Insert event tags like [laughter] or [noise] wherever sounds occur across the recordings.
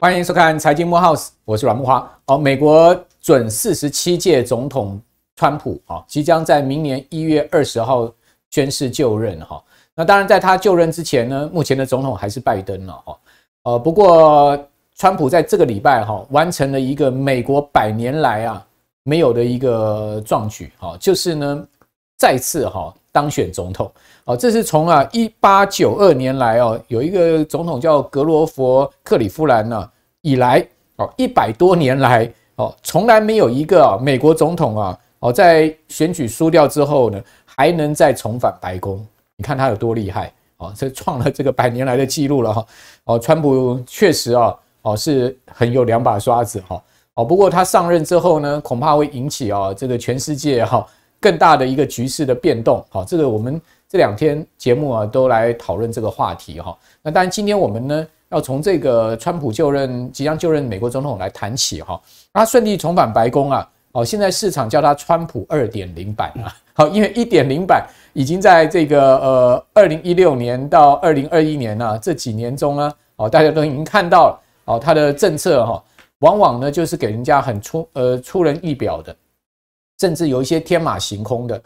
欢迎收看财经幕 house，我是阮木花。好，美国准四十七届总统川普，好，即将在明年一月二十号宣誓就任哈。那当然，在他就任之前呢，目前的总统还是拜登了哈。呃，不过川普在这个礼拜哈，完成了一个美国百年来啊没有的一个壮举，好，就是呢再次哈当选总统。哦，这是从啊一八九二年来哦，有一个总统叫格罗佛克里夫兰呢以来哦，一百多年来哦，从来没有一个啊美国总统啊哦在选举输掉之后呢，还能再重返白宫。你看他有多厉害哦，这创了这个百年来的记录了哈。哦，川普确实啊哦是很有两把刷子哈。哦，不过他上任之后呢，恐怕会引起啊这个全世界哈更大的一个局势的变动。好，这个我们。这两天节目啊都来讨论这个话题哈，那当然今天我们呢要从这个川普就任即将就任美国总统来谈起哈，他顺利重返白宫啊，哦现在市场叫他川普二点零版啊。好，因为一点零版已经在这个呃二零一六年到二零二一年呢这几年中呢，哦大家都已经看到了，哦他的政策哈，往往呢就是给人家很出呃出人意表的，甚至有一些天马行空的。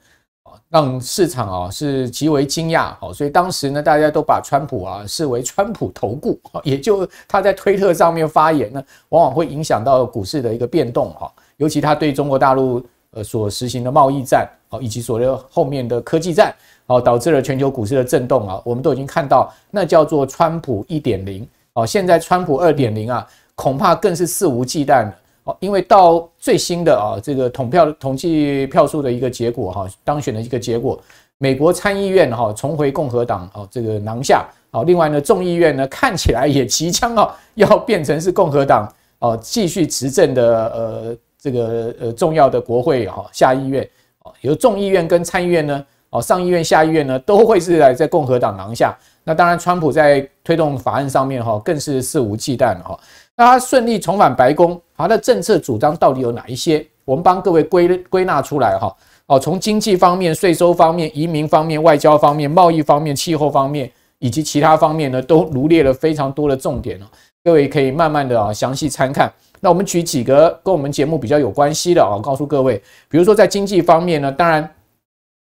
让市场啊是极为惊讶，好，所以当时呢，大家都把川普啊视为川普投顾，也就他在推特上面发言，呢，往往会影响到股市的一个变动，哈，尤其他对中国大陆呃所实行的贸易战，哦，以及所的后面的科技战，哦，导致了全球股市的震动啊，我们都已经看到，那叫做川普一点零，哦，现在川普二点零啊，恐怕更是肆无忌惮了。哦，因为到最新的啊，这个统票统计票数的一个结果哈，当选的一个结果，美国参议院哈重回共和党啊，这个囊下啊，另外呢，众议院呢看起来也即将啊要变成是共和党啊继续执政的呃这个呃重要的国会啊下议院啊，由众议院跟参议院呢。哦，上议院下议院呢，都会是来在共和党囊下。那当然，川普在推动法案上面哈，更是肆无忌惮哈。那他顺利重返白宫，他的政策主张到底有哪一些？我们帮各位归归纳出来哈。哦，从经济方面、税收方面、移民方面、外交方面、贸易方面、气候方面以及其他方面呢，都罗列了非常多的重点各位可以慢慢的啊，详细参看。那我们举几个跟我们节目比较有关系的啊，告诉各位，比如说在经济方面呢，当然。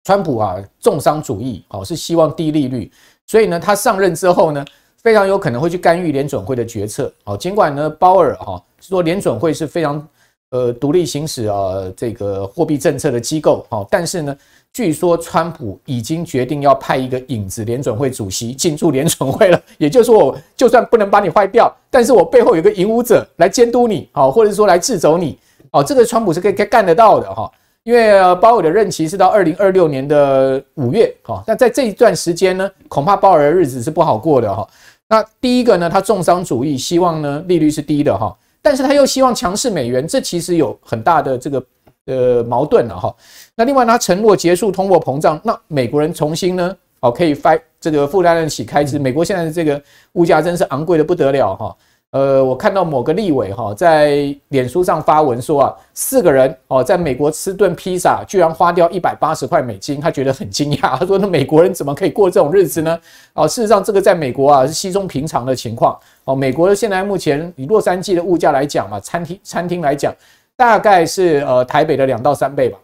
川普啊，重商主义，好是希望低利率，所以呢，他上任之后呢，非常有可能会去干预联准会的决策。好，尽管呢，鲍尔哈说联准会是非常呃独立行使呃这个货币政策的机构，好，但是呢，据说川普已经决定要派一个影子联准会主席进驻联准会了。也就是说，就算不能把你坏掉，但是我背后有个影武者来监督你，好，或者说来制肘你，好，这个川普是可以干得到的，哈。因为鲍尔的任期是到二零二六年的五月，哈，那在这一段时间呢，恐怕鲍尔日子是不好过的，哈。那第一个呢，他重商主义，希望呢利率是低的，哈，但是他又希望强势美元，这其实有很大的这个呃矛盾了，哈。那另外他承诺结束通货膨胀，那美国人重新呢，好可以发这个负担得起开支。美国现在这个物价真是昂贵的不得了，哈。呃，我看到某个立委哈在脸书上发文说啊，四个人哦在美国吃顿披萨，居然花掉一百八十块美金，他觉得很惊讶，他说那美国人怎么可以过这种日子呢？哦，事实上这个在美国啊是稀松平常的情况哦。美国现在目前以洛杉矶的物价来讲嘛，餐厅餐厅来讲，大概是呃台北的两到三倍吧。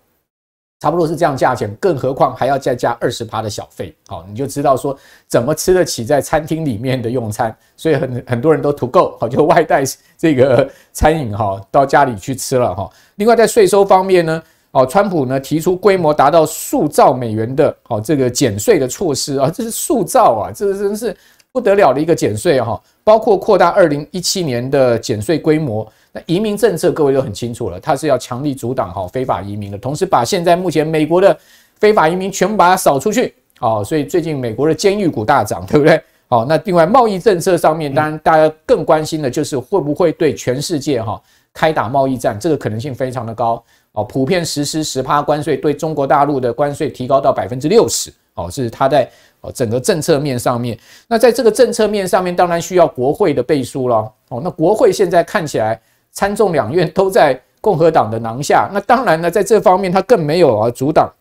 差不多是这样价钱，更何况还要再加二十趴的小费，好，你就知道说怎么吃得起在餐厅里面的用餐。所以很很多人都图够，好就外带这个餐饮哈，到家里去吃了哈。另外在税收方面呢，哦，川普呢提出规模达到数兆美元的哦这个减税的措施啊，这是数兆啊，这真是。不得了的一个减税哈，包括扩大二零一七年的减税规模。那移民政策各位都很清楚了，它是要强力阻挡哈非法移民的，同时把现在目前美国的非法移民全部把它扫出去。哦，所以最近美国的监狱股大涨，对不对？哦，那另外贸易政策上面，当然大家更关心的就是会不会对全世界哈开打贸易战，这个可能性非常的高。哦，普遍实施十趴关税，对中国大陆的关税提高到百分之六十。哦，是他在哦整个政策面上面，那在这个政策面上面，当然需要国会的背书了。哦，那国会现在看起来参众两院都在共和党的囊下，那当然呢，在这方面他更没有啊阻挡。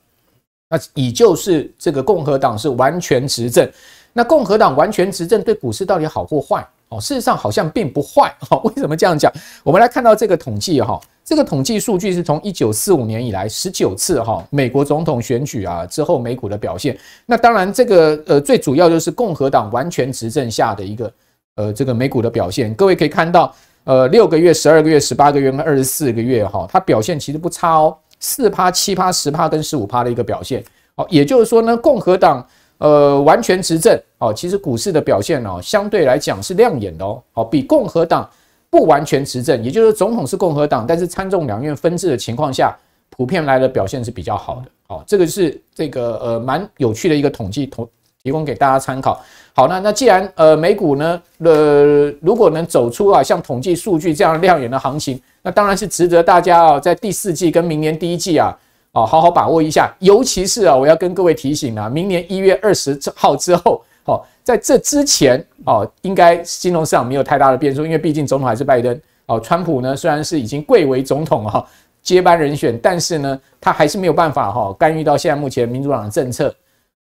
那以就是这个共和党是完全执政，那共和党完全执政对股市到底好或坏？哦，事实上好像并不坏。哦，为什么这样讲？我们来看到这个统计哈。这个统计数据是从一九四五年以来十九次哈美国总统选举啊之后美股的表现。那当然这个呃最主要就是共和党完全执政下的一个呃这个美股的表现。各位可以看到呃六个月、十二个月、十八个月跟二十四个月哈，它表现其实不差哦，四趴、七趴、十趴跟十五趴的一个表现。好，也就是说呢，共和党呃完全执政哦，其实股市的表现哦相对来讲是亮眼的哦，好比共和党。不完全执政，也就是总统是共和党，但是参众两院分治的情况下，普遍来的表现是比较好的。哦，这个是这个呃蛮有趣的一个统计，统提供给大家参考。好，那那既然呃美股呢，呃如果能走出啊像统计数据这样亮眼的行情，那当然是值得大家啊在第四季跟明年第一季啊啊好好把握一下。尤其是啊，我要跟各位提醒啊，明年一月二十号之后，好。在这之前哦，应该金融市场没有太大的变数，因为毕竟总统还是拜登哦。川普呢，虽然是已经贵为总统哈接班人选，但是呢，他还是没有办法哈干预到现在目前民主党的政策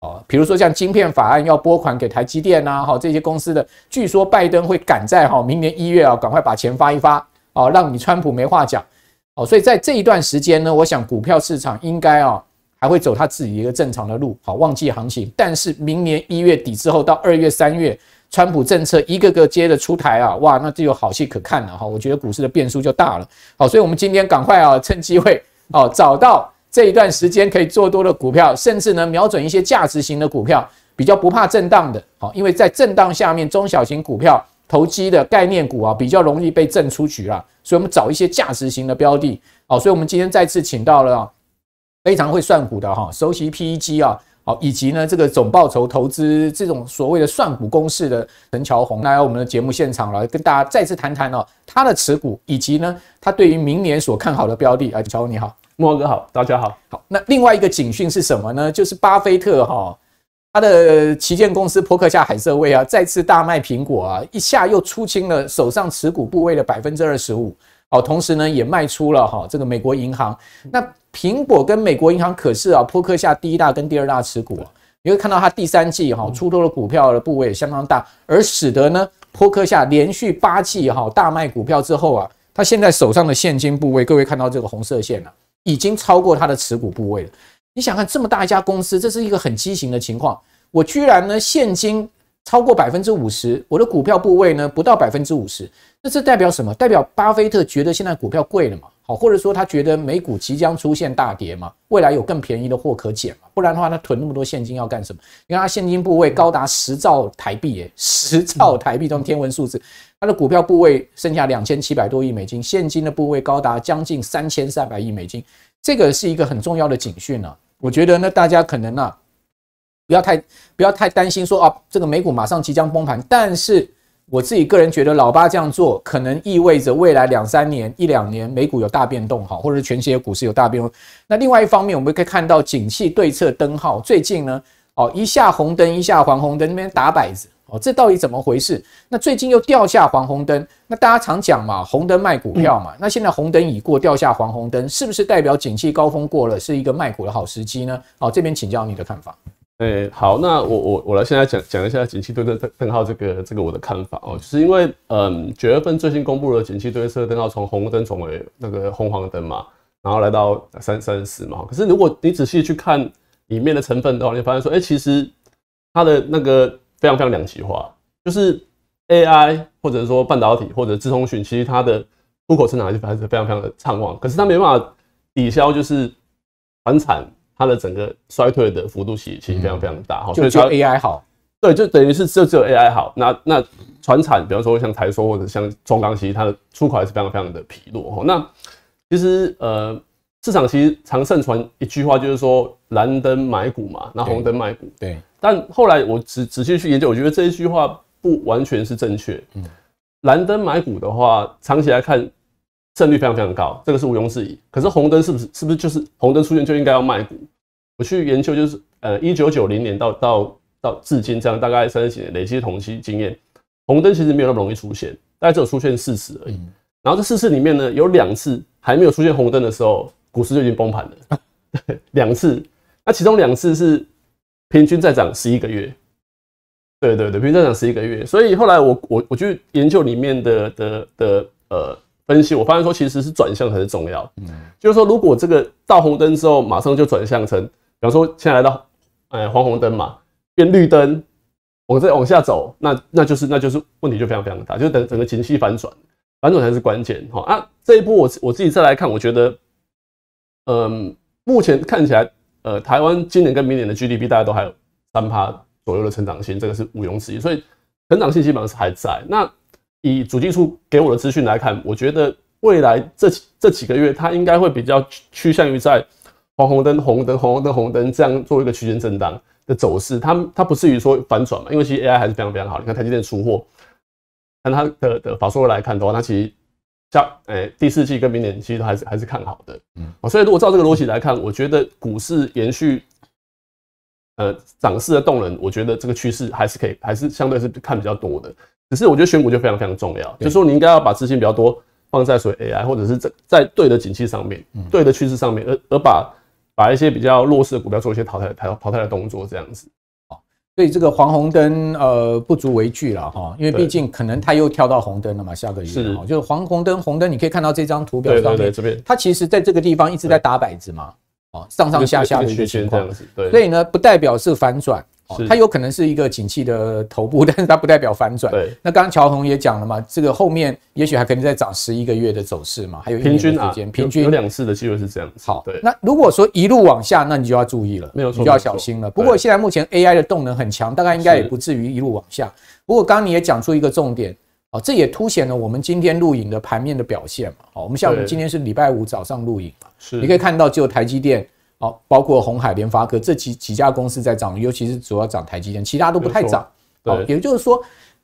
哦。比如说像晶片法案要拨款给台积电呐，哈这些公司的，据说拜登会赶在哈明年一月啊，赶快把钱发一发哦，让你川普没话讲哦。所以在这一段时间呢，我想股票市场应该哦。还会走它自己一个正常的路，好，旺季行情。但是明年一月底之后到二月三月，川普政策一个个接着出台啊，哇，那就有好戏可看了哈。我觉得股市的变数就大了，好，所以我们今天赶快啊，趁机会哦，找到这一段时间可以做多的股票，甚至呢，瞄准一些价值型的股票，比较不怕震荡的，好，因为在震荡下面，中小型股票、投机的概念股啊，比较容易被震出局了。所以我们找一些价值型的标的，好，所以我们今天再次请到了。非常会算股的哈，熟悉 PEG 啊，好，以及呢这个总报酬投资这种所谓的算股公式的陈乔宏来我们的节目现场了，跟大家再次谈谈哦，他的持股以及呢他对于明年所看好的标的啊，乔宏你好，莫哥好，大家好好，那另外一个警讯是什么呢？就是巴菲特哈他的旗舰公司伯克夏海瑟威啊再次大卖苹果啊，一下又出清了手上持股部位的百分之二十五。好，同时呢也卖出了哈这个美国银行。那苹果跟美国银行可是啊，波克夏第一大跟第二大持股。你会看到它第三季哈出多了股票的部位相当大，而使得呢波克夏连续八季哈大卖股票之后啊，它现在手上的现金部位，各位看到这个红色线啊，已经超过它的持股部位了。你想看这么大一家公司，这是一个很畸形的情况。我居然呢现金。超过百分之五十，我的股票部位呢不到百分之五十，那这代表什么？代表巴菲特觉得现在股票贵了嘛？好，或者说他觉得美股即将出现大跌嘛？未来有更便宜的货可捡嘛？不然的话，他囤那么多现金要干什么？你看他现金部位高达十兆台币，耶，十兆台币这种天文数字，他的股票部位剩下两千七百多亿美金，现金的部位高达将近三千三百亿美金，这个是一个很重要的警讯啊！我觉得那大家可能啊。不要太不要太担心，说啊，这个美股马上即将崩盘。但是我自己个人觉得，老八这样做可能意味着未来两三年、一两年美股有大变动，哈，或者全世界股市有大变动。那另外一方面，我们可以看到景气对策灯号，最近呢，哦一下红灯，一下黄红灯，那边打摆子，哦，这到底怎么回事？那最近又掉下黄红灯，那大家常讲嘛，红灯卖股票嘛，那现在红灯已过，掉下黄红灯，是不是代表景气高峰过了，是一个卖股的好时机呢？哦，这边请教你的看法。诶，好，那我我我来现在讲讲一下景气对灯灯号这个这个我的看法哦，就是因为嗯，九月份最新公布的景气灯灯号，从红灯从为那个红黄灯嘛，然后来到三三十嘛。可是如果你仔细去看里面的成分的话，你发现说，哎，其实它的那个非常非常两极化，就是 AI 或者说半导体或者自通讯，其实它的出口增长还是非常非常的畅旺，可是它没办法抵消就是环产。它的整个衰退的幅度其其实非常非常大，哈，就只有 AI 好，对，就等于是就只有 AI 好。那那船产，比方说像台收或者像中钢，其实它的出口还是非常非常的疲弱，哈。那其实呃，市场其实常盛传一句话，就是说蓝灯买股嘛，那红灯卖股，对。但后来我仔仔细去研究，我觉得这一句话不完全是正确。嗯，蓝灯买股的话，长期来看。胜率非常非常高，这个是毋庸置疑。可是红灯是不是是不是就是红灯出现就应该要卖股？我去研究，就是呃，一九九零年到到到至今这样大概三十几年累计同期经验，红灯其实没有那么容易出现，大概只有出现四次而已。然后这四次里面呢，有两次还没有出现红灯的时候，股市就已经崩盘了，[laughs] 两次。那其中两次是平均在涨十一个月，对对对，平均在涨十一个月。所以后来我我我去研究里面的的的呃。分析我发现说其实是转向才是重要，嗯，就是说如果这个到红灯之后马上就转向成，比方说在来到哎黄红灯嘛变绿灯，我再往下走，那那就是那就是问题就非常非常大，就是整整个情绪反转，反转才是关键哈啊这一波我我自己再来看，我觉得，嗯，目前看起来呃台湾今年跟明年的 GDP 大家都还有三趴左右的成长性，这个是毋庸置疑，所以成长性基本上是还在那。以主技术给我的资讯来看，我觉得未来这这几个月，它应该会比较趋向于在黄红灯、红灯、红红灯、红灯这样做一个区间震荡的走势。它它不至于说反转嘛，因为其实 AI 还是非常非常好你看台积电出货，但它的的法说来看的话，那其实像哎第四季跟明年其实还是还是看好的。嗯，所以如果照这个逻辑来看，我觉得股市延续呃涨势的动能，我觉得这个趋势还是可以，还是相对是看比较多的。只是我觉得选股就非常非常重要，就是说你应该要把资金比较多放在所谓 AI 或者是在在对的景气上面，对的趋势上面，而而把把一些比较弱势的股票做一些淘汰、淘淘汰的动作这样子。所以这个黄红灯呃不足为惧了哈，因为毕竟可能它又跳到红灯了嘛，下个月。是。就是黄红灯，红灯你可以看到这张图表上面，对这边它其实在这个地方一直在打摆子嘛，哦，上上下下的情况，对。所以呢，不代表是反转。它有可能是一个景气的头部，[laughs] 但是它不代表反转。对。那刚刚乔弘也讲了嘛，这个后面也许还可能再涨十一个月的走势嘛，还有一平时间，平均有两次的机会是这样。好，对。那如果说一路往下，那你就要注意了，没有错，就要小心了。不过现在目前 AI 的动能很强，大概应该也不至于一路往下。不过刚刚你也讲出一个重点啊，这也凸显了我们今天录影的盘面的表现嘛。好，我们我们今天是礼拜五早上录影嘛，是。你可以看到，只有台积电。好，包括红海、联发科这几几家公司在涨，尤其是主要涨台积电，其他都不太涨。对，也就是说，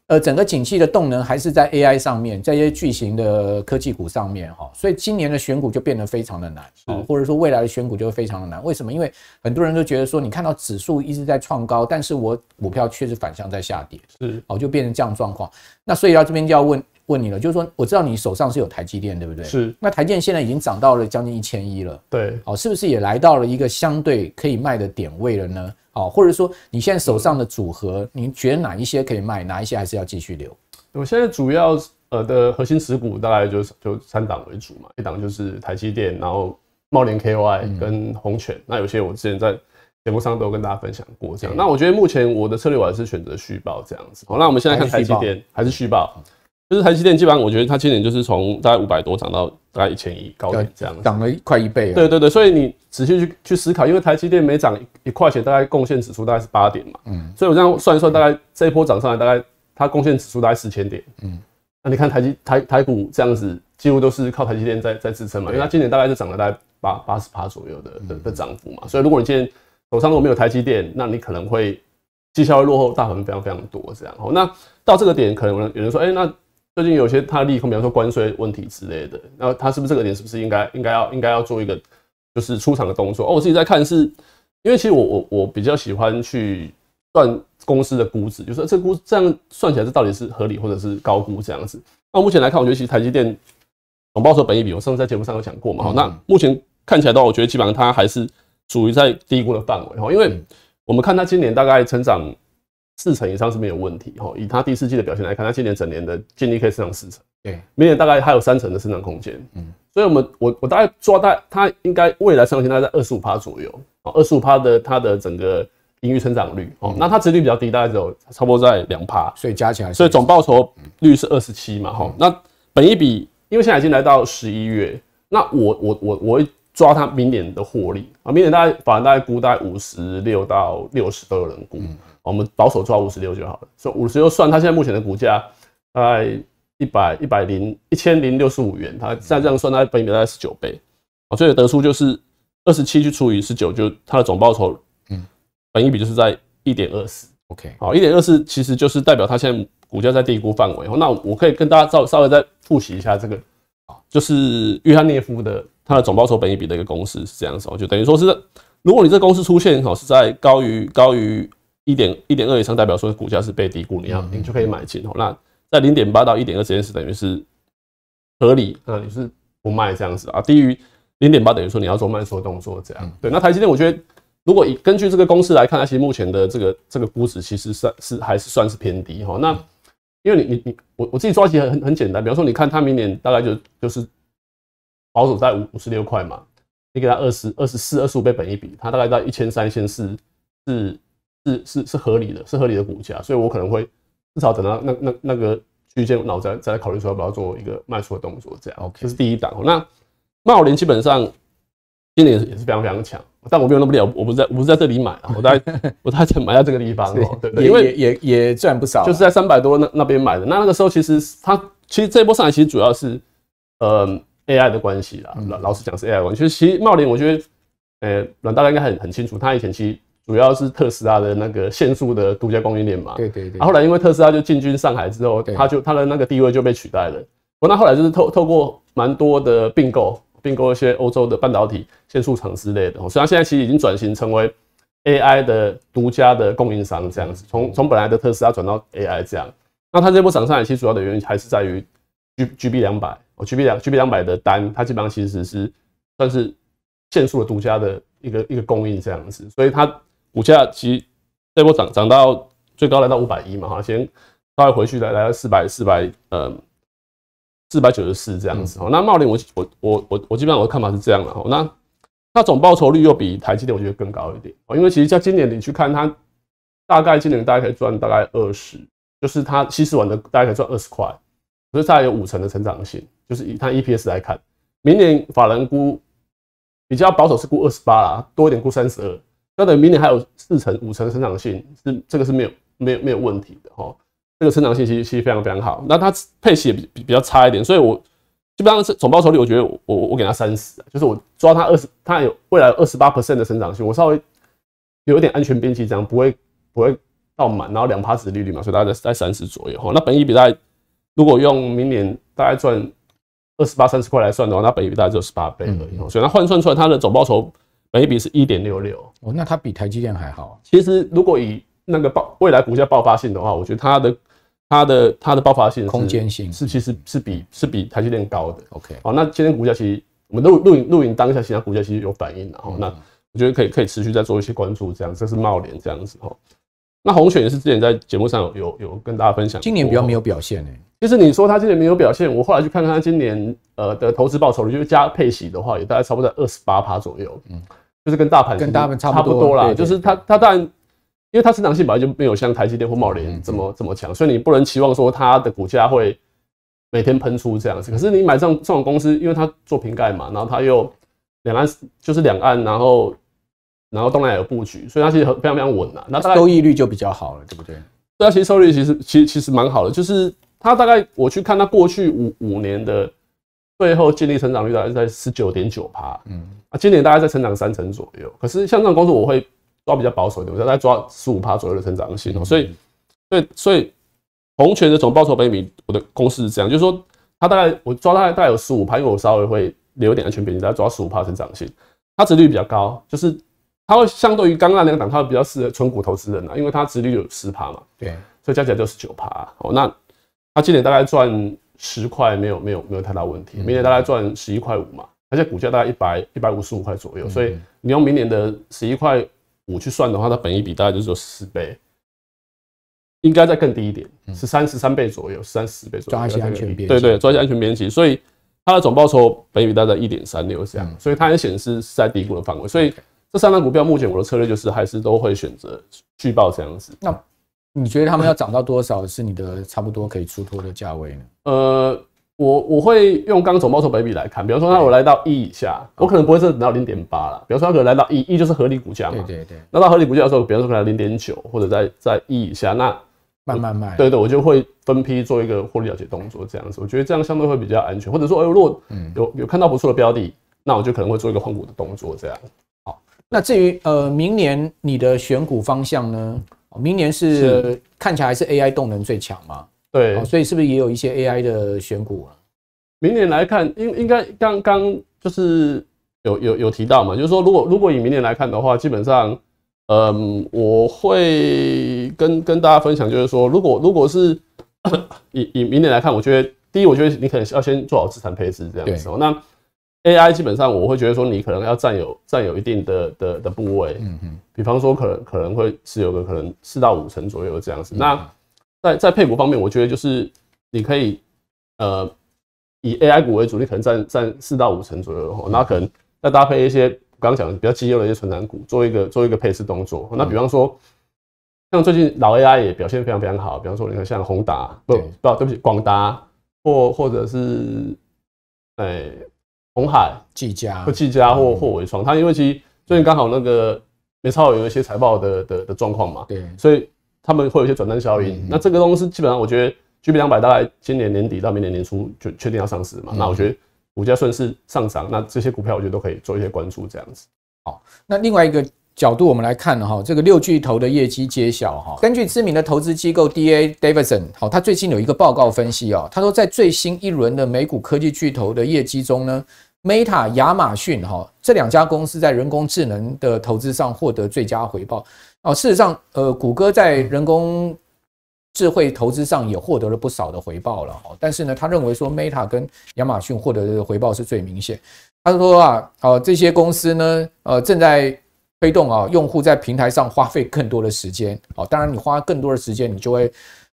呃，整个景气的动能还是在 AI 上面，在一些巨型的科技股上面哈，所以今年的选股就变得非常的难，或者说未来的选股就会非常的难。为什么？因为很多人都觉得说，你看到指数一直在创高，但是我股票确实反向在下跌，是哦，就变成这样状况。那所以要这边就要问。问你了，就是说我知道你手上是有台积电，对不对？是。那台积电现在已经涨到了将近一千一了。对。哦，是不是也来到了一个相对可以卖的点位了呢？哦，或者说你现在手上的组合，您觉得哪一些可以卖，哪一些还是要继续留？我现在主要呃的核心持股大概就是就三档为主嘛，一档就是台积电，然后茂联 KY 跟红泉。那有些我之前在节目上都跟大家分享过这样。那我觉得目前我的策略我还是选择续报这样子。好，那我们现在看台积电还是续报。就是台积电，基本上我觉得它今年就是从大概五百多涨到大概一千一高点这样，涨了快一倍。对对对，所以你仔细去去思考，因为台积电每涨一块钱，大概贡献指数大概是八点嘛。嗯。所以我这样算一算，大概这一波涨上来，大概它贡献指数大概四千点。嗯。那你看台积台台股这样子，几乎都是靠台积电在在支撑嘛，因为它今年大概是涨了大概八八十左右的的涨幅嘛。所以如果你今天手上如果没有台积电，那你可能会绩效会落后大盘非常非常多这样。哦。那到这个点，可能有人说，哎，那最近有些它利空，比方说关税问题之类的，那它是不是这个点是不是应该应该要应该要做一个就是出场的动作？哦，我自己在看，是因为其实我我我比较喜欢去算公司的估值，就说这估这样算起来，这到底是合理或者是高估这样子？那目前来看，我觉得其实台积电总报酬本益比，我上次在节目上有讲过嘛，哈，那目前看起来的话，我觉得基本上它还是属于在低估的范围，哈，因为我们看它今年大概成长。四成以上是没有问题哈。以他第四季的表现来看，他今年整年的净利可以增长四成。对，明年大概还有三成的生长空间。嗯，所以我们我我大概抓大，他应该未来成长大概在二十五趴左右啊。二十五趴的它的整个盈余成长率哦，那它殖率比较低，大概只有差不多在两趴，所以加起来，所以总报酬率是二十七嘛哈。那本一笔，因为现在已经来到十一月，那我我我我会抓它明年的获利啊。明年大概反正大概估大概五十六到六十都有人估。我们保守抓五十六就好了，所以五十六算它现在目前的股价大概一百一百零一千零六十五元，它现在这样算它本一比大概是九倍，啊，所以得出就是二十七去除以十九，就它的总报酬，嗯，本一比就是在一点二四，OK，好，一点二四其实就是代表它现在股价在低估范围。那我可以跟大家再稍微再复习一下这个，啊，就是约翰涅夫的它的总报酬本一比的一个公式是这样子哦，就等于说是如果你这公式出现哈是在高于高于一点一点二以上代表说股价是被低估，你要你就可以买进哦。那在零点八到一点二之间是等于是合理啊，你是不卖这样子啊？低于零点八等于说你要做慢缩动作这样。对，那台积电我觉得如果以根据这个公式来看，它其实目前的这个这个估值其实算是还是算是偏低哈。那因为你你你我我自己抓起很很简单，比方说你看它明年大概就就是保守在五五十六块嘛，你给它二十二十四二十五倍本一比，它大概在一千三千四是。是是是合理的，是合理的股价，所以我可能会至少等到那那那个区间，然后再再考虑说要不要做一个卖出的动作，这样 OK 这是第一档。那茂林基本上今年也是也是非常非常强，但我没有那么了，我不是我不是在这里买啊，我在 [laughs] 我还在买在这个地方，对因也也也赚不少，就是在三百多那那边买的。那那个时候其实它其实这一波上来其实主要是呃 AI 的关系啦，老老实讲是 AI 关系。其实其实茂林我觉得呃阮大哥应该很很清楚，他以前其实。主要是特斯拉的那个限速的独家供应链嘛。对对对。后来因为特斯拉就进军上海之后，它就它的那个地位就被取代了。不，那后来就是透透过蛮多的并购，并购一些欧洲的半导体限速厂之类的。哦，虽然现在其实已经转型成为 AI 的独家的供应商这样子，从从本来的特斯拉转到 AI 这样。那它这波涨上来，其实主要的原因还是在于 GGB 两百哦，GB 两 GB 两百的单，它基本上其实是算是限速的独家的一个一个供应这样子，所以它。股价其实这波涨涨到最高来到五百一嘛，哈，先稍微回去来来到四百四百，嗯，四百九十四这样子哦。那茂林我我我我我基本上我的看法是这样的哦。那那总报酬率又比台积电我觉得更高一点哦，因为其实在今年你去看它，大概今年大概可以赚大概二十，就是它稀释完的大概可以赚二十块，所以它有五成的成长性，就是以它 EPS 来看，明年法人估比较保守是估二十八啦，多一点估三十二。那等于明年还有四成五成的成长性是这个是没有没有没有问题的哈，这个成长性其实其实非常非常好。那它配息也比比较差一点，所以我基本上是总报酬率，我觉得我我给它三十，就是我抓它二十，它有未来二十八 percent 的成长性，我稍微有一点安全边际，这样不会不会到满，然后两趴子利率嘛，所以大概在在三十左右哈。那本益比大概如果用明年大概赚二十八三十块来算的话，那本益比大概只有十八倍而已，所以它换算出来它的总报酬。每一笔是一点六六哦，那它比台积电还好。其实如果以那个爆未来股价爆发性的话，我觉得它的它的它的爆发性空间性是其实是比是比台积电高的。OK，好，那今天股价其实我们录录影录影当下其他股价其实有反应了。哦，那我觉得可以可以持续再做一些关注，这样。这是茂联这样子哈。那红犬也是之前在节目上有有有跟大家分享，今年比较没有表现诶。其是你说它今年没有表现，我后来去看看它今年呃的投资报酬率，就是加配息的话，也大概差不多在二十八趴左右。嗯。就是跟大盘跟大盘差不多啦，就是它它当然，因为它成长性本来就没有像台积电或茂联这么这么强，所以你不能期望说它的股价会每天喷出这样子。可是你买这种这种公司，因为它做瓶盖嘛，然后它又两岸就是两岸，然后然后东南亚有布局，所以它其实非常非常稳的。那收益率就比较好了，对不对？对啊，其实收益率其实其实其实蛮好的，就是它大概我去看它过去五五年的。最后，净利成长率大概在十九点九趴，嗯，啊，今年大概在成长三成左右。可是像这种公司，我会抓比较保守一点，我概抓十五趴左右的成长性哦。所以，对，所以红权的总报酬比率，我的公式是这样，就是说它大概我抓大概大概有十五趴，因为我稍微会留点安全边际，在抓十五趴成长性，它值率比较高，就是它会相对于刚刚那个档，它比较适合纯股投资人啊，因为它值率有十趴嘛，对，所以加起来就是九趴哦。那它今年大概赚。十块没有没有没有太大问题，明年大概赚十一块五嘛，而且股价大概一百一百五十五块左右，所以你用明年的十一块五去算的话，它本益比大概就是说十倍，应该再更低一点，是三十三倍左右，三十倍左右，抓一些安全边对对，抓一些安全边际。所以它的总报酬本益比大概一点三六这样，所以它也显示是在低估的范围。所以这三张股票目前我的策略就是还是都会选择续报这样子。那你觉得他们要涨到多少是你的差不多可以出脱的价位呢？呃，我我会用刚总 m o t e 来看，比方说，那我来到一以下，我可能不会是等到零点八了。比方说，可能来到一，一就是合理股价嘛。对对对。那到合理股价的时候，比方说可能零点九或者在在一以下，那慢慢卖。对对，我就会分批做一个获利了结动作，这样子，我觉得这样相对会比较安全。或者说，哎，如果有有看到不错的标的，那我就可能会做一个换股的动作这样。好，那至于呃明年你的选股方向呢？明年是看起来是 AI 动能最强嘛？对，所以是不是也有一些 AI 的选股啊？明年来看，应应该刚刚就是有有有提到嘛？就是说，如果如果以明年来看的话，基本上，嗯，我会跟跟大家分享，就是说，如果如果是 [coughs] 以以明年来看，我觉得第一，我觉得你可能要先做好资产配置这样子。哦。那 A I 基本上我会觉得说你可能要占有占有一定的的的部位，嗯嗯，比方说可能可能会是有个可能四到五成左右这样子。那在在配股方面，我觉得就是你可以呃以 A I 股为主你可能占占四到五成左右然那可能再搭配一些刚刚讲的比较绩优的一些成长股，做一个做一个配置动作。那比方说像最近老 A I 也表现非常非常好，比方说你看像宏达不不，对不起广达或或者是哎。红海、技嘉、或技嘉或或伟创，它因为其实最近刚好那个美超有一些财报的的的状况嘛，对，所以他们会有一些转单效应。那这个东西基本上我觉得 GB 两百大概今年年底到明年年初就确定要上市嘛，那我觉得股价顺势上涨，那这些股票我觉得都可以做一些关注这样子。好，那另外一个。角度我们来看哈，这个六巨头的业绩揭晓哈。根据知名的投资机构 D A Davison d 好，他最近有一个报告分析啊，他说在最新一轮的美股科技巨头的业绩中呢，Meta、亚马逊哈这两家公司在人工智能的投资上获得最佳回报啊。事实上，呃，谷歌在人工智慧投资上也获得了不少的回报了哈。但是呢，他认为说 Meta 跟亚马逊获得的回报是最明显。他说啊，呃，这些公司呢，呃，正在推动啊，用户在平台上花费更多的时间啊，当然你花更多的时间，你就会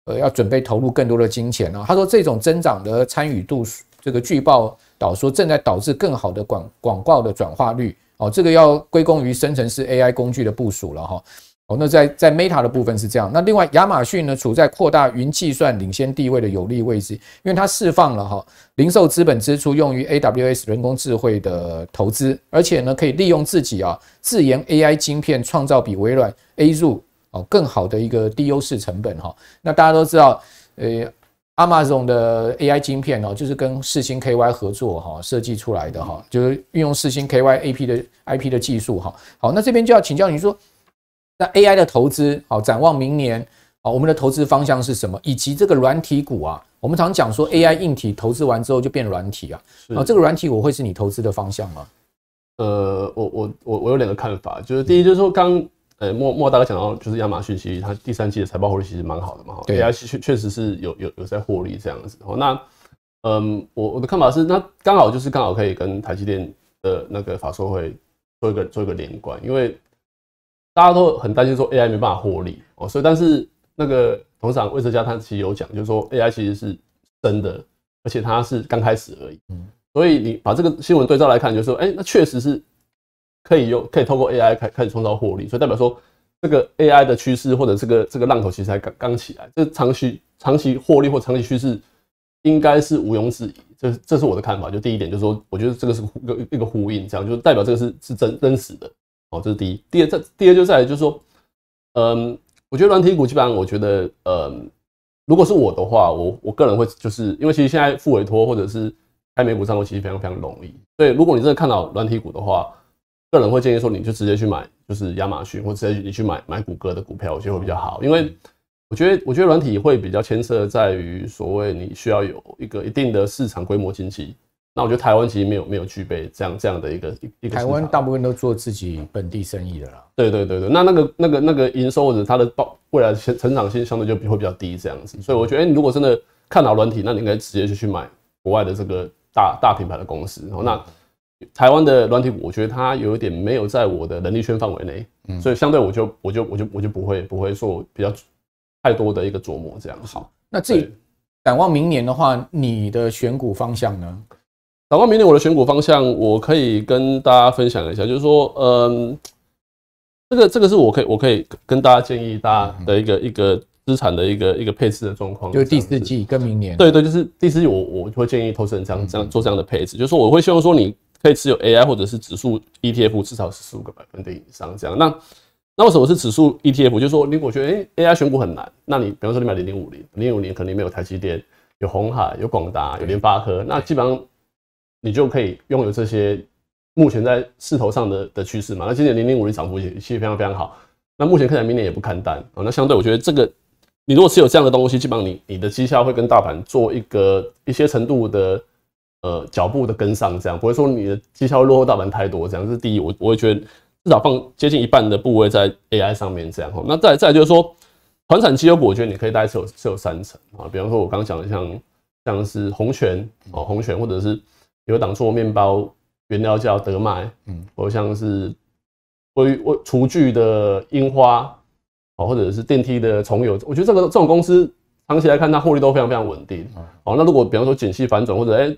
呃要准备投入更多的金钱啊。他说这种增长的参与度，这个据报导说正在导致更好的广广告的转化率哦，这个要归功于生成式 AI 工具的部署了哈。哦，那在在 Meta 的部分是这样，那另外亚马逊呢，处在扩大云计算领先地位的有利位置，因为它释放了哈零售资本支出用于 AWS 人工智慧的投资，而且呢可以利用自己啊自研 AI 晶片，创造比微软 a z 哦更好的一个低优势成本哈。那大家都知道，呃，阿 o 总的 AI 晶片哦，就是跟四星 KY 合作哈设计出来的哈，就是运用四星 KYAP 的 IP 的技术哈。好，那这边就要请教你说。那 AI 的投资，好展望明年，啊，我们的投资方向是什么？以及这个软体股啊，我们常讲说 AI 硬体投资完之后就变软体啊，啊，这个软体我会是你投资的方向吗？呃，我我我我有两个看法，就是第一就是说刚，呃，莫莫大哥讲到就是亚马逊其实它第三季的财报获利其实蛮好的嘛，对，AI 确确实是有有有在获利这样子。那，嗯，我我的看法是，那刚好就是刚好可以跟台积电的那个法说会做一个做一个连贯，因为。大家都很担心说 AI 没办法获利哦，所以但是那个董事长魏哲家他其实有讲，就是说 AI 其实是真的，而且它是刚开始而已。嗯，所以你把这个新闻对照来看，就是说，哎，那确实是可以用，可以透过 AI 开开始创造获利，所以代表说这个 AI 的趋势或者这个这个浪头其实才刚刚起来，这长期长期获利或长期趋势应该是毋庸置疑。这这是我的看法，就第一点，就是说我觉得这个是一个一个呼应，这样就代表这个是是真真实的。哦，这是第一。第二，在第二就在就是说，嗯，我觉得软体股基本上，我觉得，嗯，如果是我的话，我我个人会就是因为其实现在付委托或者是开美股账户其实非常非常容易。所以如果你真的看到软体股的话，个人会建议说你就直接去买，就是亚马逊或者你去买买谷歌的股票，我觉得会比较好。因为我觉得我觉得软体会比较牵涉在于所谓你需要有一个一定的市场规模经济。那我觉得台湾其实没有没有具备这样这样的一个一个。台湾大部分都做自己本地生意的啦。对对对对，那那个那个那个营收或者它的未来成长性相对就会比较低这样子，所以我觉得，哎，你如果真的看好软体，那你应该直接就去买国外的这个大大品牌的公司。然后那台湾的软体我觉得它有一点没有在我的能力圈范围内，所以相对我就我就我就我就不会不会说比较太多的一个琢磨这样。好，那自己展望明年的话，你的选股方向呢？展望明年我的选股方向，我可以跟大家分享一下，就是说，嗯，这个这个是我可以我可以跟大家建议大家的一个一个资产的一个一个配置的状况，就是第四季跟明年。对对，就是第四季我我会建议投资人这样这样做这样的配置，就是我会希望说你可以持有 AI 或者是指数 ETF 至少是十五个百分点以上这样。那那为什么是指数 ETF？就是说你我觉得哎 AI 选股很难，那你比方说你买零零五零零五零肯定没有台积电，有红海有广达有联发科，那基本上。你就可以拥有这些目前在势头上的的趋势嘛？那今年零零五的涨幅也其实非常非常好。那目前看来明年也不看淡啊。那相对我觉得这个，你如果是有这样的东西，基本上你你的绩效会跟大盘做一个一些程度的呃脚步的跟上，这样不会说你的绩效落后大盘太多。这样是第一，我我会觉得至少放接近一半的部位在 AI 上面这样。那再再就是说，团产绩优股我觉得你可以大概持有持有三成啊。比方说我刚讲的像像是红泉哦，红泉或者是。有档错面包原料叫德麦，嗯，或像是，我我厨具的樱花，哦，或者是电梯的重油，我觉得这个这种公司长期来看，它获利都非常非常稳定，哦，那如果比方说景气反转或者哎，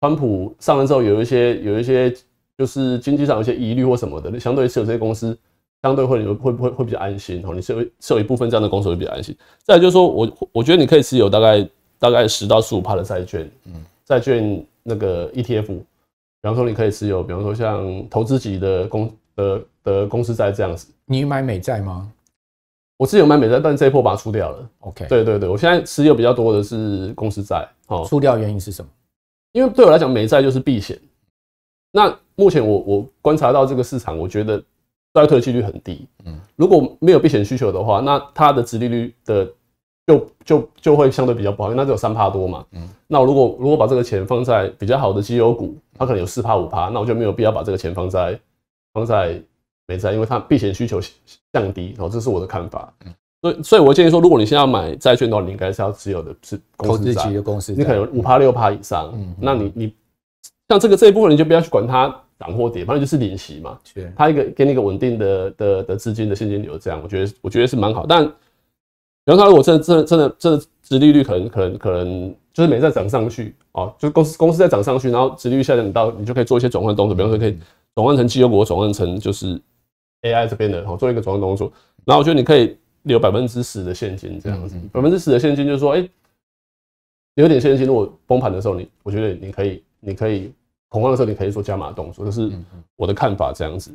川普上任之后有一些有一些就是经济上有些疑虑或什么的，你相对持有这些公司，相对会会不会会比较安心哦？你是是有一部分这样的公司会比较安心。再就是说我我觉得你可以持有大概大概十到十五帕的债券，嗯，债券。那个 ETF，比方说你可以持有，比方说像投资级的公呃的公司债这样子。你买美债吗？我之前有买美债，但这一波把它出掉了。OK。对对对，我现在持有比较多的是公司债。哦，出掉原因是什么？因为对我来讲，美债就是避险。那目前我我观察到这个市场，我觉得衰退的几率很低。嗯，如果没有避险需求的话，那它的殖利率的。就就就会相对比较不好，因那只有三趴多嘛。嗯，那如果如果把这个钱放在比较好的绩优股，它可能有四趴五趴，那我就没有必要把这个钱放在放在美债，因为它避险需求降低。然后这是我的看法。嗯，所以所以我建议说，如果你现在要买债券的话，你应该是要持有的是控制级的公司，你可能五趴六趴以上。嗯，那你你像这个这一部分，你就不要去管它涨或跌，反正就是领息嘛。它一个给你一个稳定的的的资金的现金流，这样我觉得我觉得是蛮好，但。然后他如果真真真的这支利率可能可能可能就是没再涨上去啊，就公司公司再涨上去，然后利率下降，你到你就可以做一些转换动作，比方说可以转换成绩优股，转换成就是 AI 这边的，然后做一个转换动作。然后我觉得你可以留百分之十的现金这样子，百分之十的现金就是说，哎，留点现金，如果崩盘的时候你，我觉得你可以你可以恐慌的时候你可以做加码动作，这是我的看法这样子。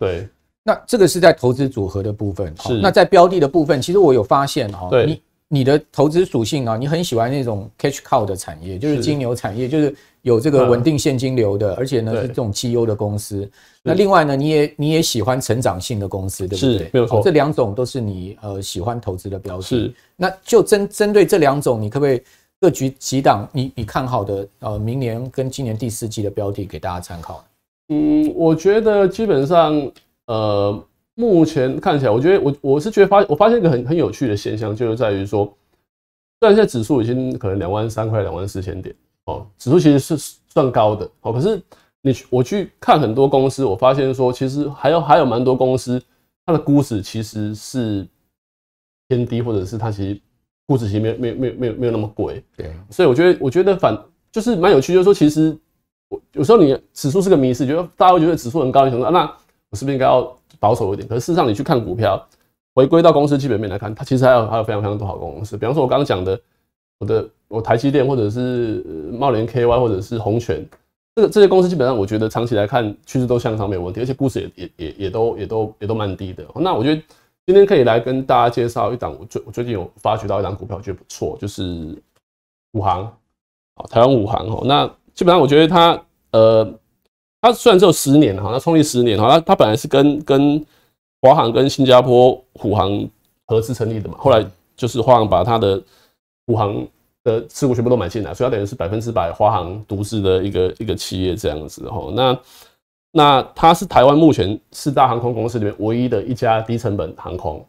对。那这个是在投资组合的部分，是那在标的的部分，其实我有发现哦，你你的投资属性啊，你很喜欢那种 cash cow 的产业，就是金牛产业，就是有这个稳定现金流的，而且呢是这种绩优的公司。那另外呢，你也你也喜欢成长性的公司，对不对？没有错，这两种都是你呃喜欢投资的标的。是，那就针针对这两种，你可不可以各举几档你你看好的呃明年跟今年第四季的标的给大家参考？嗯，我觉得基本上。呃，目前看起来，我觉得我我是觉得发我发现一个很很有趣的现象，就是在于说，虽然现在指数已经可能两万三块、两万四千点哦，指数其实是算高的哦，可是你我去看很多公司，我发现说，其实还有还有蛮多公司，它的估值其实是偏低，或者是它其实估值其实没有没没没有没有那么贵，对，所以我觉得我觉得反就是蛮有趣，就是说其实我有时候你指数是个迷思，觉得大家会觉得指数很高，你想到那。是不是应该要保守一点？可是事实上，你去看股票，回归到公司基本面来看，它其实还有还有非常非常多好公司。比方说，我刚刚讲的，我的我台积电，或者是茂联 KY，或者是宏泉，这个这些公司基本上，我觉得长期来看趋势都相当没有问题，而且故事也也也也都也都也都蛮低的。那我觉得今天可以来跟大家介绍一档，我最我最近有发掘到一档股票，我觉得不错，就是五行，好，台湾五行哦。那基本上我觉得它呃。它虽然只有十年哈，它创立十年哈，它它本来是跟跟华航跟新加坡虎航合资成立的嘛，后来就是华航把它的虎航的持股全部都买进来，所以它等于是百分之百华航独资的一个一个企业这样子哈。那那它是台湾目前四大航空公司里面唯一的一家低成本航空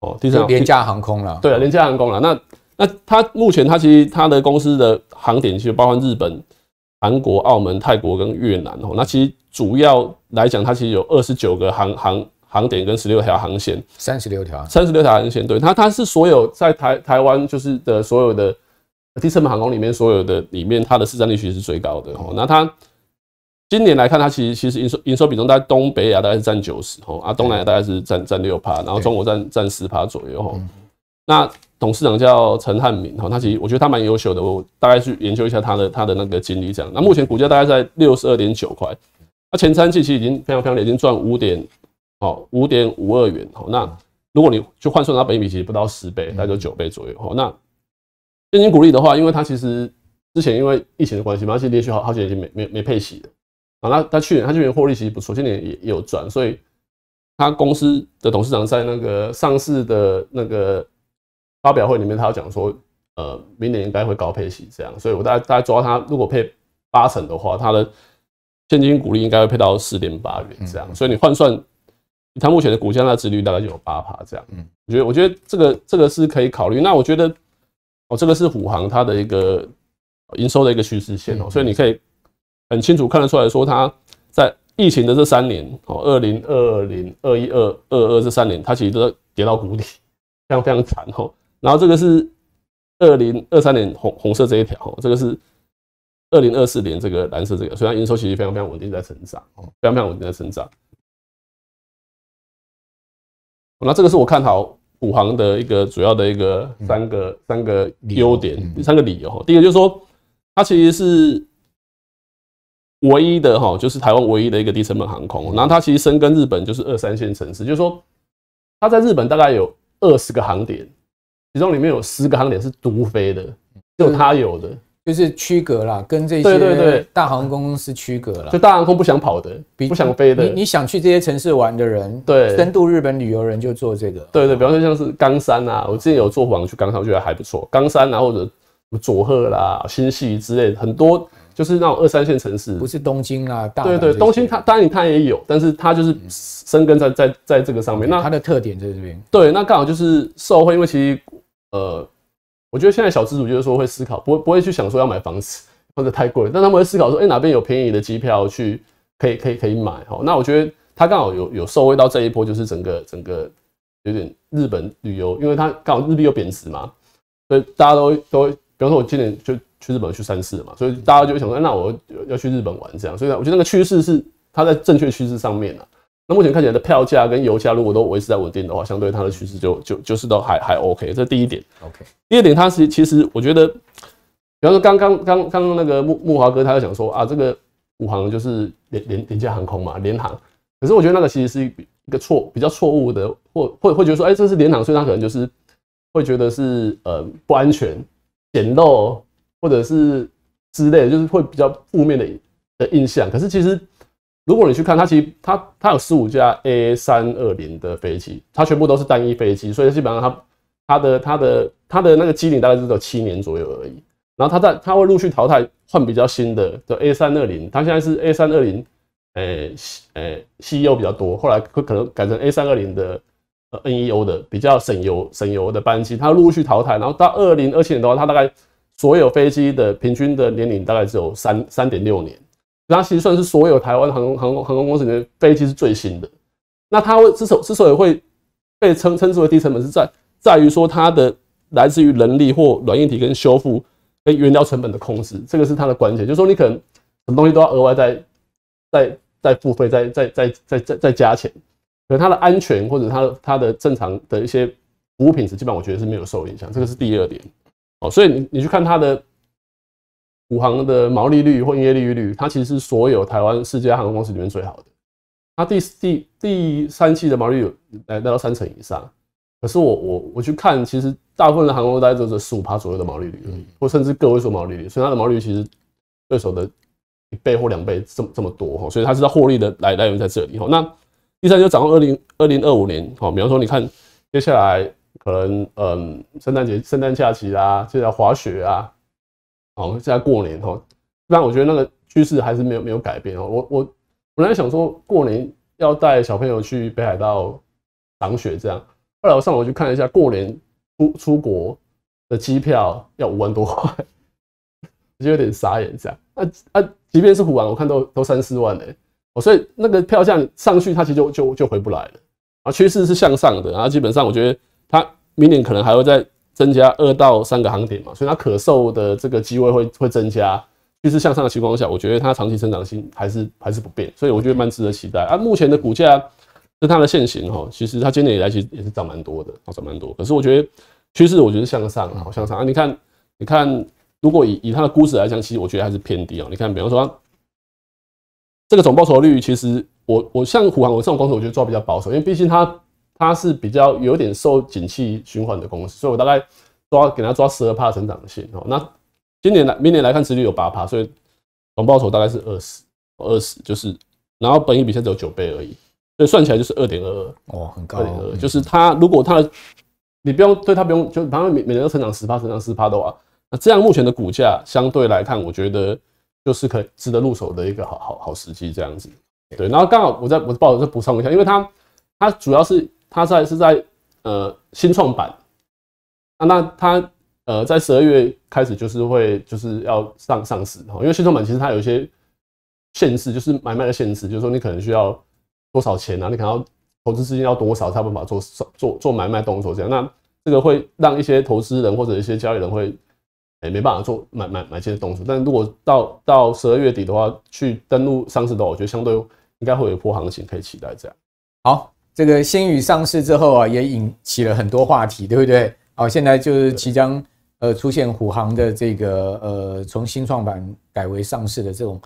哦，低成本廉价航空了，对啊，廉价航空了。那那它目前它其实它的公司的航点其实包含日本。韩国、澳门、泰国跟越南哦，那其实主要来讲，它其实有二十九个航航航点跟十六条航线，三十六条，三十六条航线，对它它是所有在台台湾就是的所有的低成本航空里面所有的里面，它的市占率其实是最高的哦。那它今年来看，它其实其实营收营收比重在东北亚大概是占九十哦，啊，东南亚大概是占占六趴，然后中国占占十趴左右哦。那董事长叫陈汉明哈，他其实我觉得他蛮优秀的，我大概去研究一下他的他的那个经历，这样。那目前股价大概在六十二点九块，那前三季其实已经非常非常的已经赚五点，好五点五二元。好，那如果你去换算到本比，其实不到十倍，大概就九倍左右。好，那现金股利的话，因为它其实之前因为疫情的关系，蛮其连续好好几年已经没没没配息好，那他去年他去年获利其实不错，今年也有赚，所以他公司的董事长在那个上市的那个。发表会里面他要讲说，呃，明年应该会高配息这样，所以我大大家抓他，如果配八成的话，他的现金股利应该会配到四点八元这样，所以你换算，他目前的股价那值率大概就有八趴这样，嗯，我觉得我觉得这个这个是可以考虑，那我觉得，哦，这个是虎行它的一个营收的一个趋势线哦，所以你可以很清楚看得出来说，它在疫情的这三年哦，二零二零二一二二二这三年，它其实都跌到谷底，非常非常惨哦。然后这个是二零二三年红红色这一条，这个是二零二四年这个蓝色这个，所以它营收其实非常非常稳定在成长，非常非常稳定在成长。那这个是我看好五航的一个主要的一个三个三个优点，三个理由。第一个就是说，它其实是唯一的哈，就是台湾唯一的一个低成本航空。然后它其实深耕日本就是二三线城市，就是说它在日本大概有二十个航点。其中里面有十个航点是独飞的，就他它有的，就是区隔啦，跟这些对对对，大航空公司区隔了，就大航空不想跑的，不想飞的。你你想去这些城市玩的人，对，深度日本旅游人就做这个。对对，比方说像是冈山啊，我自己有坐飞去冈山，我觉得还不错。冈山啊，或者佐贺啦、新系之类的，很多就是那种二三线城市，不是东京啊。对对，东京它当然它也有，但是它就是生根在在在这个上面。那它的特点在这边。对，那刚好就是受惠，因为其实。呃，我觉得现在小资主就是说会思考，不不会去想说要买房子，房子太贵，但他们会思考说，哎，哪边有便宜的机票去，可以可以可以买哈。那我觉得他刚好有有受惠到这一波，就是整个整个有点日本旅游，因为他刚好日币又贬值嘛，所以大家都都比方说我今年就去日本去三次嘛，所以大家就想说，那我要去日本玩这样，所以我觉得那个趋势是他在正确趋势上面了。那目前看起来的票价跟油价如果都维持在稳定的话，相对它的趋势就就就是都还还 OK。这第一点。OK。第二点，它是其实我觉得，比方说刚刚刚刚那个木木华哥，他就想说啊，这个五航就是廉廉廉价航空嘛，联航。可是我觉得那个其实是一个错比较错误的，或或会觉得说，哎，这是联航，所以他可能就是会觉得是呃不安全、简陋或者是之类，就是会比较负面的的印象。可是其实。如果你去看，它其实它它有十五架 A 三二零的飞机，它全部都是单一飞机，所以基本上它它的它的它的那个机龄大概只有七年左右而已。然后它在它会陆续淘汰换比较新的，就 A 三二零。它现在是 A 三二零，诶诶，C e o 比较多，后来会可能改成 A 三二零的呃 N E O 的比较省油省油的班机，它陆陆续淘汰，然后到二零二七年的话，它大概所有飞机的平均的年龄大概只有三三点六年。它其实算是所有台湾航空航空航空公司里面飞机是最新的。那它会，之所之所以会被称称之为低成本，是在在于说它的来自于人力或软硬体跟修复跟原料成本的控制，这个是它的关键。就是说，你可能什么东西都要额外再再再付费，再再再再再再加钱，可能它的安全或者它的它的正常的一些服务品质，基本上我觉得是没有受影响。这个是第二点。哦，所以你你去看它的。国航的毛利率或营业利润率，它其实是所有台湾世界航空公司里面最好的。它第第第三期的毛利率来到三成以上，可是我我我去看，其实大部分的航空公司都在这十五趴左右的毛利率，或甚至个位数毛利率，所以它的毛利率其实对手的一倍或两倍这么这么多哈，所以它是它获利的来来源在这里哈。那第三就掌握二零二零二五年哈，比方说你看接下来可能嗯圣诞节圣诞假期啦，下来滑雪啊。哦，现在过年哈，般我觉得那个趋势还是没有没有改变哦。我我本来想说过年要带小朋友去北海道赏雪这样，后来我上网去看一下，过年出出国的机票要五万多块，[laughs] 就有点傻眼，这样。那啊，即便是虎玩，我看都都三四万哎。哦，所以那个票价上去，它其实就就就回不来了。啊，趋势是向上的，然后基本上我觉得它明年可能还会再增加二到三个航点嘛，所以它可售的这个机会会会增加。趋势向上的情况下，我觉得它长期成长性还是还是不变。所以我觉得蛮值得期待啊，目前的股价跟它的现形哈，其实它今年以来其实也是涨蛮多的，涨蛮多。可是我觉得趋势，我觉得向上，啊，向上啊。你看，你看，如果以以它的估值来讲，其实我觉得还是偏低啊。你看，比方说这个总报酬率，其实我我像虎航，我这种公司，我觉得抓比较保守，因为毕竟它。它是比较有点受景气循环的公司，所以我大概抓给它抓十二趴成长性哦。那今年来明年来看，持续有八趴，所以总报酬大概是二十二十，就是然后本益比现在只有九倍而已，所以算起来就是二点二二哦，很高二点二二，就是它如果它你不用对它不用就反正每每年都成长十趴，成长十趴的话，那这样目前的股价相对来看，我觉得就是可以值得入手的一个好好好时机这样子。对，然后刚好我在我报再补充一下，因为它它主要是。它在是在呃新创板啊，那它呃在十二月开始就是会就是要上上市哦，因为新创板其实它有一些限制，就是买卖的限制，就是说你可能需要多少钱啊，你可能要投资资金要多少，才没办法做做做买卖动作这样。那这个会让一些投资人或者一些交易人会哎没办法做买买买这些动作。但如果到到十二月底的话，去登陆上市的话，我觉得相对应该会有一波行情可以期待这样。好。这个新宇上市之后啊，也引起了很多话题，对不对？好，现在就是即将呃出现虎航的这个呃，从新创板改为上市的这种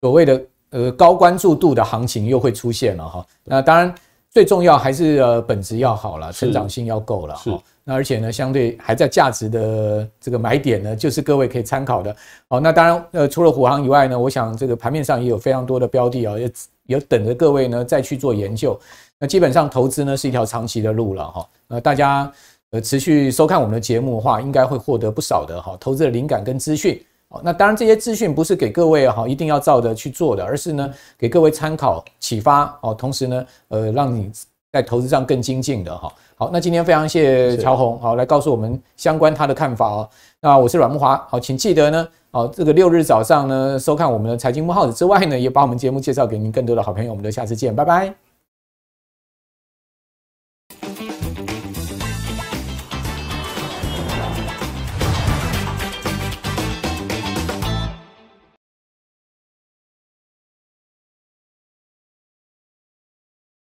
所谓的呃高关注度的行情又会出现了哈。那当然最重要还是呃本质要好了，成长性要够了。哈，那而且呢，相对还在价值的这个买点呢，就是各位可以参考的。好，那当然呃除了虎航以外呢，我想这个盘面上也有非常多的标的啊，也也等着各位呢再去做研究。那基本上投资呢是一条长期的路了哈，呃大家呃持续收看我们的节目的话，应该会获得不少的哈投资的灵感跟资讯哦。那当然这些资讯不是给各位哈一定要照着去做的，而是呢给各位参考启发哦，同时呢呃让你在投资上更精进的哈。好，那今天非常谢乔红好来告诉我们相关他的看法哦。那我是阮木华好，请记得呢哦这个六日早上呢收看我们的财经幕后之外呢，也把我们节目介绍给您更多的好朋友，我们下次见，拜拜。